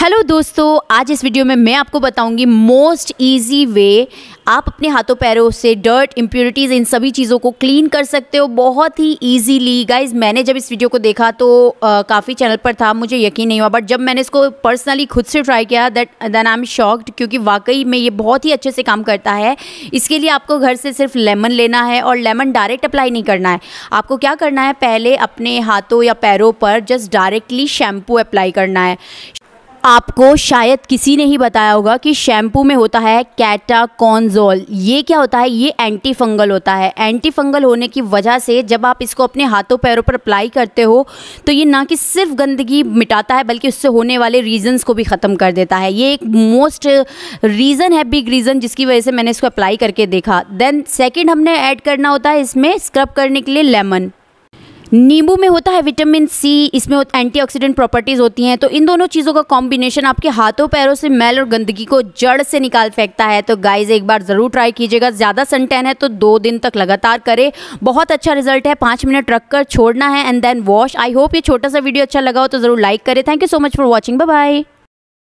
hello दोस्तों आज इस वीडियो में मैं आपको बताऊंगी मोस्ट इजी वे आप अपने हाथों पैरों से डर्ट इम्प्योरिटीज़ इन सभी चीज़ों को क्लीन कर सकते हो बहुत ही इजीली गाइज मैंने जब इस वीडियो को देखा तो काफ़ी चैनल पर था मुझे यकीन नहीं हुआ बट जब मैंने इसको पर्सनली खुद से ट्राई किया that then I am shocked क्योंकि वाकई में ये बहुत ही अच्छे से काम करता है इसके लिए आपको घर से सिर्फ लेमन लेना है और लेमन डायरेक्ट अप्लाई नहीं करना है आपको क्या करना है पहले अपने हाथों या पैरों पर जस्ट डायरेक्टली शैम्पू अप्लाई करना है आपको शायद किसी ने ही बताया होगा कि शैम्पू में होता है कैटाकॉन्जोल ये क्या होता है ये एंटी फंगल होता है एंटी फंगल होने की वजह से जब आप इसको अपने हाथों पैरों पर अप्लाई करते हो तो ये ना कि सिर्फ गंदगी मिटाता है बल्कि उससे होने वाले रीजंस को भी ख़त्म कर देता है ये एक मोस्ट रीज़न है बिग रीज़न जिसकी वजह से मैंने इसको अप्लाई करके देखा देन सेकेंड हमने ऐड करना होता है इसमें स्क्रब करने के लिए लेमन नींबू में होता है विटामिन सी इसमें एंटीऑक्सीडेंट प्रॉपर्टीज़ होती हैं तो इन दोनों चीज़ों का कॉम्बिनेशन आपके हाथों पैरों से मैल और गंदगी को जड़ से निकाल फेंकता है तो गाइज एक बार ज़रूर ट्राई कीजिएगा ज़्यादा सनटैन है तो दो दिन तक लगातार करें बहुत अच्छा रिजल्ट है पाँच मिनट रख कर छोड़ना है and then wash I hope ये छोटा सा वीडियो अच्छा लगा हो तो ज़रूर लाइक करें thank you so much for watching bye